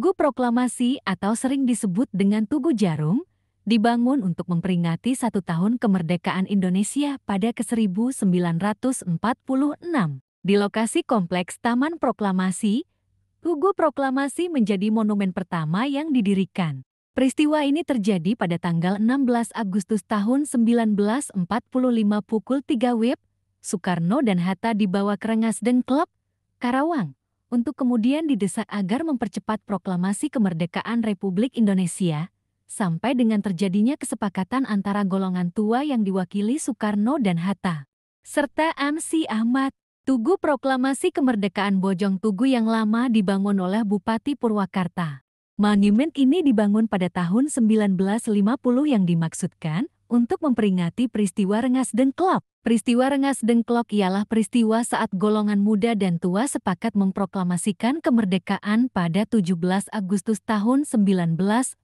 Tugu Proklamasi atau sering disebut dengan Tugu Jarum, dibangun untuk memperingati satu tahun kemerdekaan Indonesia pada ke 1946. Di lokasi Kompleks Taman Proklamasi, Tugu Proklamasi menjadi monumen pertama yang didirikan. Peristiwa ini terjadi pada tanggal 16 Agustus tahun 1945 pukul 3 WIB, Soekarno dan Hatta dibawa ke Rengas Rengasdengklok, Karawang untuk kemudian didesak agar mempercepat proklamasi kemerdekaan Republik Indonesia, sampai dengan terjadinya kesepakatan antara golongan tua yang diwakili Soekarno dan Hatta, serta Amsi Ahmad. Tugu Proklamasi Kemerdekaan Bojong Tugu yang lama dibangun oleh Bupati Purwakarta. Monumen ini dibangun pada tahun 1950 yang dimaksudkan untuk memperingati peristiwa Rengas Dengklok. Peristiwa Rengas Dengklok ialah peristiwa saat golongan muda dan tua sepakat memproklamasikan kemerdekaan pada 17 Agustus tahun 1945.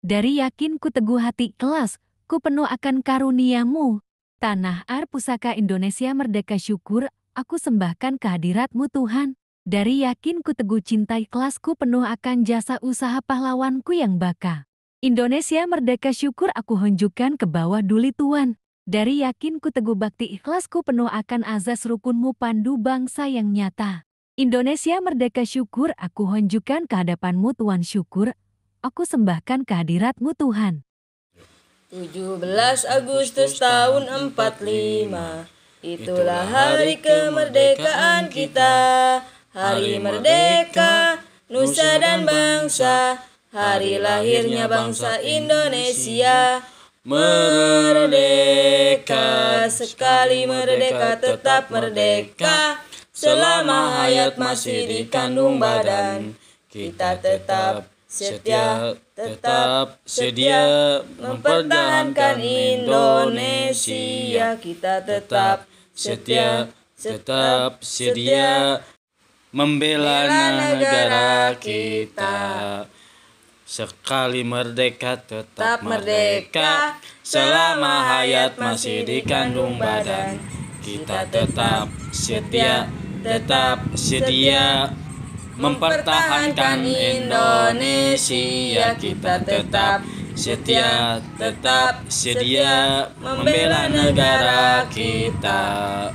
Dari yakin ku teguh hati kelas, ku penuh akan karuniamu. Tanah Ar Pusaka Indonesia Merdeka Syukur, aku sembahkan kehadiratmu Tuhan. Dari yakin ku teguh cintai kelasku penuh akan jasa usaha pahlawanku yang baka. Indonesia merdeka syukur aku hunjukkan ke bawah duli tuan. Dari yakin ku teguh bakti ikhlasku penuh akan azas rukunmu pandu bangsa yang nyata. Indonesia merdeka syukur aku honjukan kehadapanmu Tuhan syukur. Aku sembahkan kehadiratmu Tuhan. 17 Agustus tahun 45 Itulah hari kemerdekaan kita Hari merdeka, nusa dan bangsa hari lahirnya bangsa Indonesia merdeka sekali merdeka tetap merdeka selama hayat masih di kandung badan kita tetap setia tetap sedia mempertahankan Indonesia kita tetap setia tetap sedia membela negara kita. Sekali merdeka tetap, merdeka, merdeka Selama hayat masih dikandung badan Kita tetap setia, tetap setia Mempertahankan Indonesia Kita tetap setia, tetap setia Membela negara kita